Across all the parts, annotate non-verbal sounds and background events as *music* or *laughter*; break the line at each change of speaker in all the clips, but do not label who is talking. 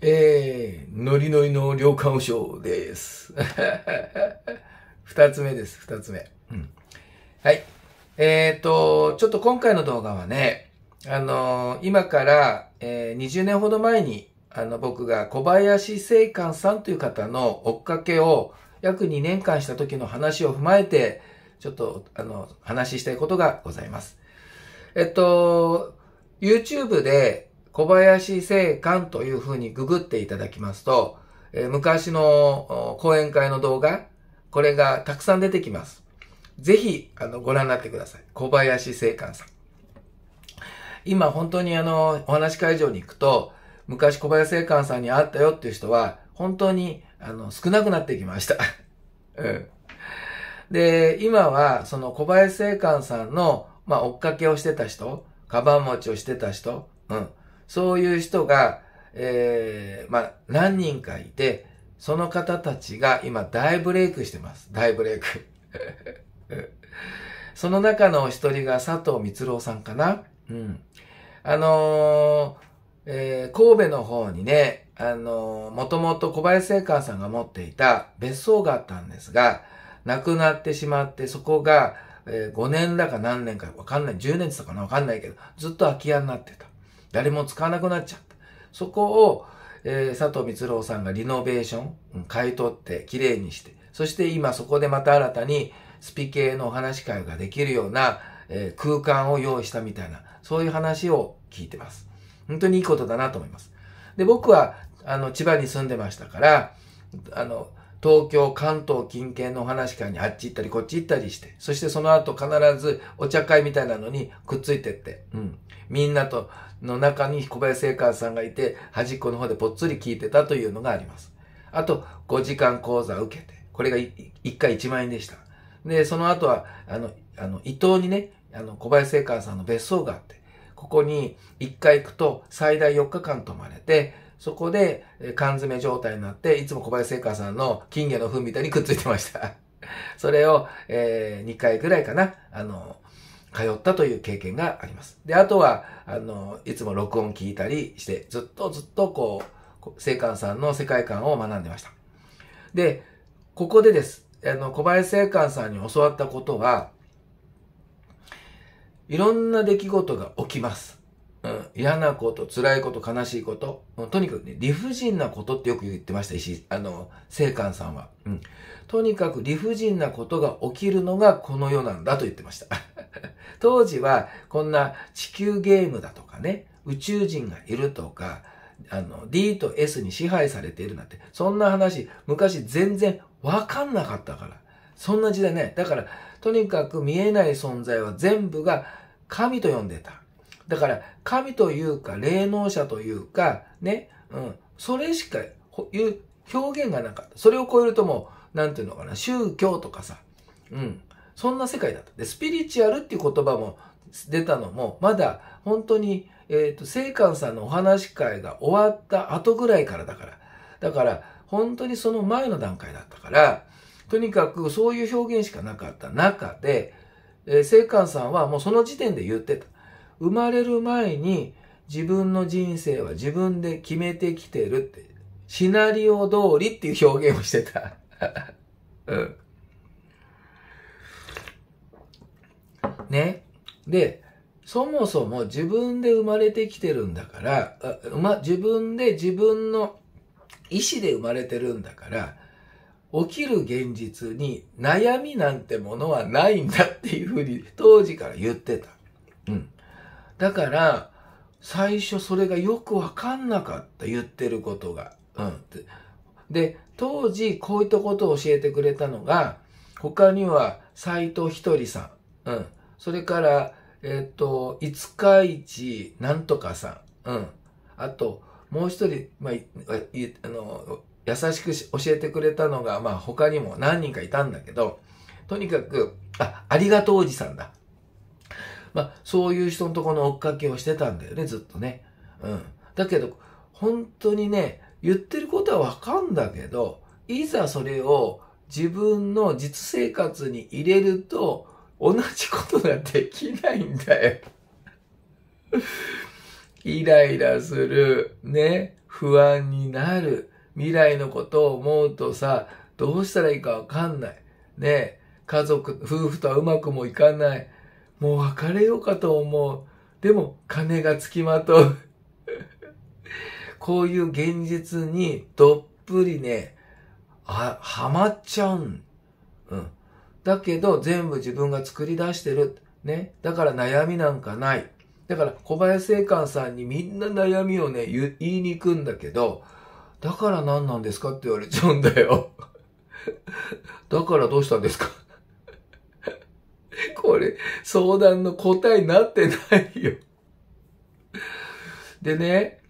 えー、ノリノリの良感症です。*laughs* 二つ目です、二つ目、うん。はい。えっ、ー、と、ちょっと今回の動画はね、あのー、今から、えー、20年ほど前に、あの、僕が小林聖寛さんという方の追っかけを約2年間した時の話を踏まえて、ちょっと、あの、話したいことがございます。えっと、YouTube で、小林正観という風にググっていただきますと、えー、昔の講演会の動画、これがたくさん出てきます。ぜひ、あの、ご覧になってください。小林正観さん。今、本当にあの、お話会場に行くと、昔小林正観さんに会ったよっていう人は、本当に、あの、少なくなってきました。*laughs* うん。で、今は、その小林正観さんの、まあ、追っかけをしてた人、カバン持ちをしてた人、うん。そういう人が、えー、まあ、何人かいて、その方たちが今大ブレイクしてます。大ブレイク。*laughs* その中のお一人が佐藤光郎さんかなうん。あのー、えー、神戸の方にね、あのー、もともと小林製館さんが持っていた別荘があったんですが、亡くなってしまって、そこが、えー、5年だか何年かわかんない、10年って言ったかなわかんないけど、ずっと空き家になってた。誰も使わなくなっちゃった。そこを、えー、佐藤光郎さんがリノベーション、買い取って、綺麗にして、そして今そこでまた新たにスピ系のお話会ができるような、えー、空間を用意したみたいな、そういう話を聞いてます。本当にいいことだなと思います。で、僕は、あの、千葉に住んでましたから、あの、東京、関東近県のお話会にあっち行ったりこっち行ったりして、そしてその後必ずお茶会みたいなのにくっついてって、うん。みんなと、の中に小林聖館さんがいて、端っこの方でぽっつり聞いてたというのがあります。あと、5時間講座を受けて、これが1回1万円でした。で、その後は、あの、あの、伊東にね、あの、小林聖館さんの別荘があって、ここに1回行くと最大4日間泊まれて、そこで缶詰状態になって、いつも小林製菓さんの金魚の糞みたいにくっついてました。*laughs* それを、えー、2回ぐらいかな、あの、通ったという経験があります。で、あとは、あの、いつも録音聞いたりして、ずっとずっとこう、生官さんの世界観を学んでました。で、ここでです。あの、小林生官さんに教わったことは、いろんな出来事が起きます。うん、嫌なこと、辛いこと、悲しいこと、うん、とにかくね、理不尽なことってよく言ってました、石井、あの、聖寛さんは。うん。とにかく理不尽なことが起きるのがこの世なんだと言ってました。*laughs* 当時は、こんな地球ゲームだとかね、宇宙人がいるとか、あの、D と S に支配されているなんて、そんな話、昔全然わかんなかったから。そんな時代ね。だから、とにかく見えない存在は全部が神と呼んでた。だから、神というか、霊能者というか、ね、うん、それしか、いう表現がなかった。それを超えるともう、なんていうのかな、宗教とかさ、うん、そんな世界だった。で、スピリチュアルっていう言葉も出たのも、まだ、本当に、えっ、ー、と、聖寛さんのお話会が終わった後ぐらいからだから。だから、本当にその前の段階だったから、とにかくそういう表現しかなかった中で、えー、聖寛さんはもうその時点で言ってた。生まれる前に自分の人生は自分で決めてきてるって、シナリオ通りっていう表現をしてた。*laughs* うん。ね。で、そもそも自分で生まれてきてるんだから、ま、自分で自分の意志で生まれてるんだから、起きる現実に悩みなんてものはないんだっていうふうに当時から言ってた。うん。だから、最初それがよくわかんなかった、言ってることが。うん。で、当時こういったことを教えてくれたのが、他には斎藤ひとりさん。うん。それから、えっ、ー、と、五日市なんとかさん。うん。あと、もう一人、まあ、あの、優しく教えてくれたのが、まあ他にも何人かいたんだけど、とにかく、あ、ありがとうおじさんだ。まあ、そういう人のところの追っかけをしてたんだよね、ずっとね。うん。だけど、本当にね、言ってることはわかんだけど、いざそれを自分の実生活に入れると、同じことができないんだよ。*laughs* イライラする、ね、不安になる、未来のことを思うとさ、どうしたらいいかわかんない。ね、家族、夫婦とはうまくもいかない。もう別れようかと思う。でも、金がつきまとう。*laughs* こういう現実にどっぷりね、は、はまっちゃうん。うん。だけど、全部自分が作り出してる。ね。だから悩みなんかない。だから、小林正観さんにみんな悩みをね、言いに行くんだけど、だから何なんですかって言われちゃうんだよ。*laughs* だからどうしたんですかこれ、相談の答えになってないよ。でね、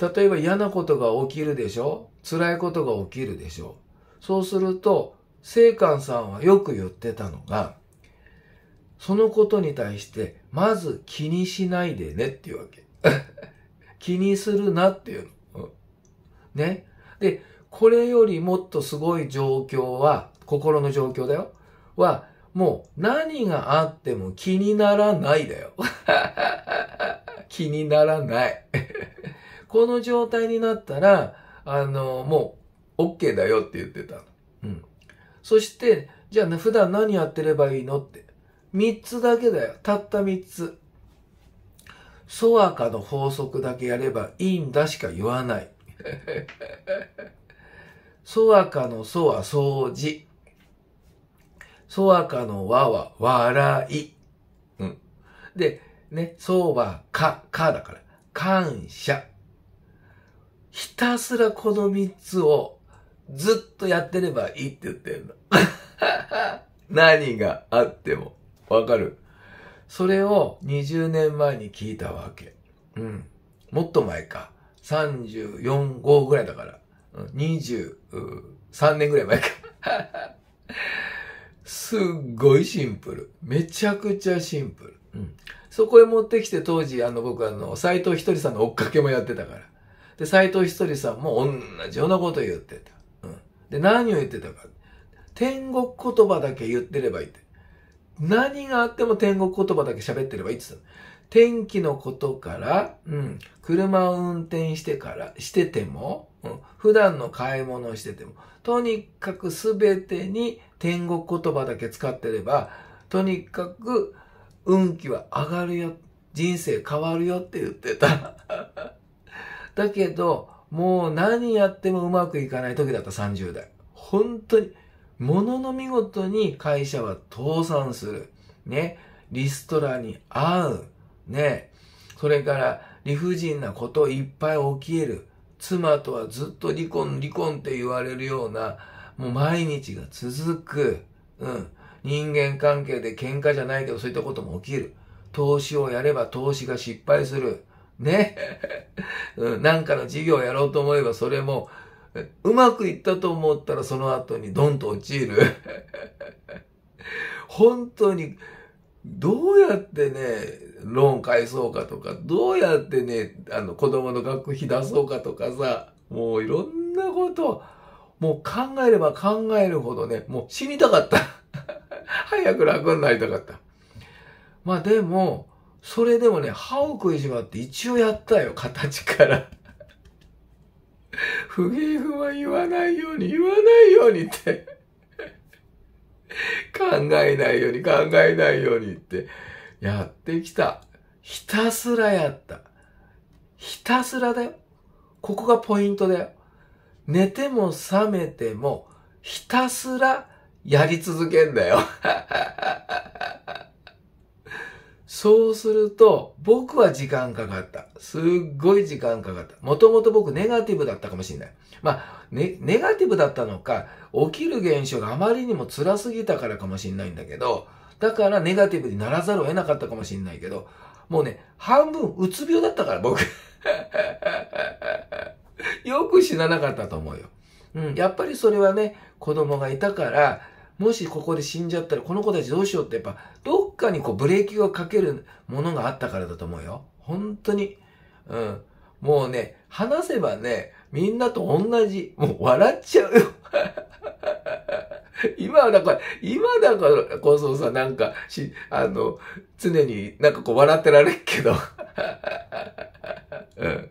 例えば嫌なことが起きるでしょ辛いことが起きるでしょそうすると、聖寛さんはよく言ってたのが、そのことに対して、まず気にしないでねっていうわけ。*laughs* 気にするなっていうの。ね。で、これよりもっとすごい状況は、心の状況だよ。は、もう何があっても気にならないだよ。*laughs* 気にならない。*laughs* この状態になったら、あの、もう OK だよって言ってたの。うん。そして、じゃあ、ね、普段何やってればいいのって。三つだけだよ。たった三つ。ソアカの法則だけやればいいんだしか言わない。*laughs* ソアカのソは掃除。そあかのわは、笑い。うん。で、ね、そうは、か、かだから、感謝。ひたすらこの三つをずっとやってればいいって言ってんの。*laughs* 何があっても。わかるそれを20年前に聞いたわけ。うん。もっと前か。34、5ぐらいだから。23年ぐらい前か。すっごいシンプル。めちゃくちゃシンプル。うん、そこへ持ってきて当時、あの、僕あの、斎藤ひとりさんの追っかけもやってたから。で、斎藤ひとりさんも同じようなこと言ってた。うん。で、何を言ってたか。天国言葉だけ言ってればいいって。何があっても天国言葉だけ喋ってればいいって言ってた。天気のことから、うん、車を運転してから、してても、うん、普段の買い物をしてても、とにかくすべてに天国言葉だけ使ってれば、とにかく運気は上がるよ、人生変わるよって言ってた。*laughs* だけど、もう何やってもうまくいかない時だった30代。本当に、ものの見事に会社は倒産する。ね。リストラに合う。ねそれから理不尽なこといっぱい起きる。妻とはずっと離婚、離婚って言われるような、もう毎日が続く。うん。人間関係で喧嘩じゃないけどそういったことも起きる。投資をやれば投資が失敗する。ね。*laughs* うん。なんかの事業をやろうと思えばそれも、うまくいったと思ったらその後にドンと落ちる。*laughs* 本当に、どうやってね、ローン返そうかとか、どうやってね、あの、子供の学費出そうかとかさ、もういろんなこと、もう考えれば考えるほどね、もう死にたかった。*laughs* 早く楽になりたかった。まあでも、それでもね、歯を食いしばって一応やったよ、形から。*laughs* 不平不満言わないように、言わないようにって。*laughs* 考えないように、考えないようにって。やってきた。ひたすらやった。ひたすらだよ。ここがポイントだよ。寝ても覚めても、ひたすらやり続けんだよ。そうすると、僕は時間かかった。すっごい時間かかった。もともと僕ネガティブだったかもしれない。まあ、ね、ネガティブだったのか、起きる現象があまりにも辛すぎたからかもしれないんだけど、だからネガティブにならざるを得なかったかもしれないけど、もうね、半分うつ病だったから僕。*laughs* よく死ななかったと思うよ。うん、やっぱりそれはね、子供がいたから、もしここで死んじゃったら、この子たちどうしようってやっぱ、どっかにこうブレーキをかけるものがあったからだと思うよ。本当に。うん。もうね、話せばね、みんなと同じ。もう笑っちゃうよ。*laughs* 今だから、今だからこそさ、なんか、し、あの、常になんかこう笑ってられっけど。*laughs* うん。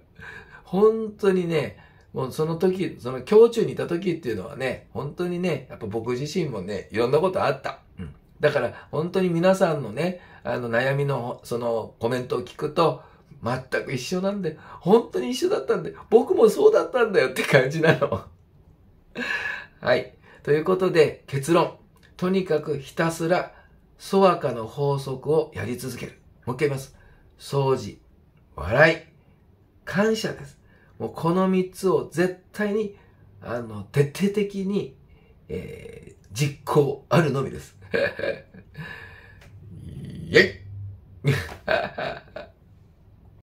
本当にね、もうその時、その胸中にいた時っていうのはね、本当にね、やっぱ僕自身もね、いろんなことあった。うん。だから本当に皆さんのね、あの悩みのそのコメントを聞くと、全く一緒なんで、本当に一緒だったんで、僕もそうだったんだよって感じなの。*laughs* はい。ということで、結論。とにかくひたすら、ソワカの法則をやり続ける。もう一回言います。掃除、笑い、感謝です。もうこの3つを絶対に、あの、徹底的に、えー、実行あるのみです。*laughs* イェイ *laughs*